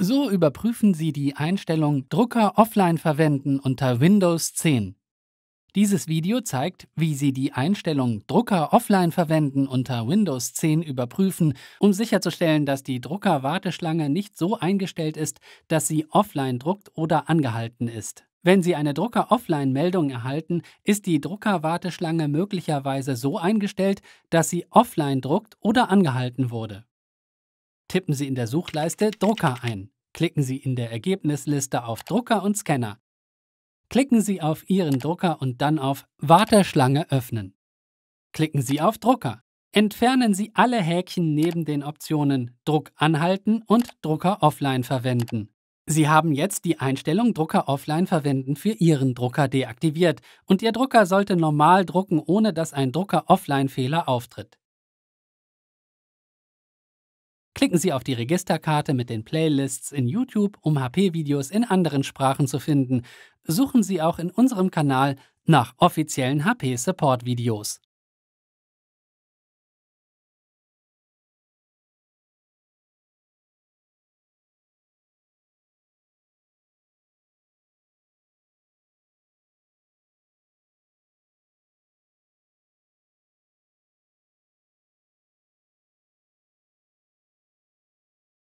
So überprüfen Sie die Einstellung Drucker offline verwenden unter Windows 10. Dieses Video zeigt, wie Sie die Einstellung Drucker offline verwenden unter Windows 10 überprüfen, um sicherzustellen, dass die Druckerwarteschlange nicht so eingestellt ist, dass sie offline druckt oder angehalten ist. Wenn Sie eine Drucker-Offline-Meldung erhalten, ist die Druckerwarteschlange möglicherweise so eingestellt, dass sie offline druckt oder angehalten wurde. Tippen Sie in der Suchleiste Drucker ein. Klicken Sie in der Ergebnisliste auf Drucker und Scanner. Klicken Sie auf Ihren Drucker und dann auf Warteschlange öffnen. Klicken Sie auf Drucker. Entfernen Sie alle Häkchen neben den Optionen Druck anhalten und Drucker offline verwenden. Sie haben jetzt die Einstellung Drucker offline verwenden für Ihren Drucker deaktiviert und Ihr Drucker sollte normal drucken, ohne dass ein Drucker-Offline-Fehler auftritt. Klicken Sie auf die Registerkarte mit den Playlists in YouTube, um HP-Videos in anderen Sprachen zu finden. Suchen Sie auch in unserem Kanal nach offiziellen HP-Support-Videos.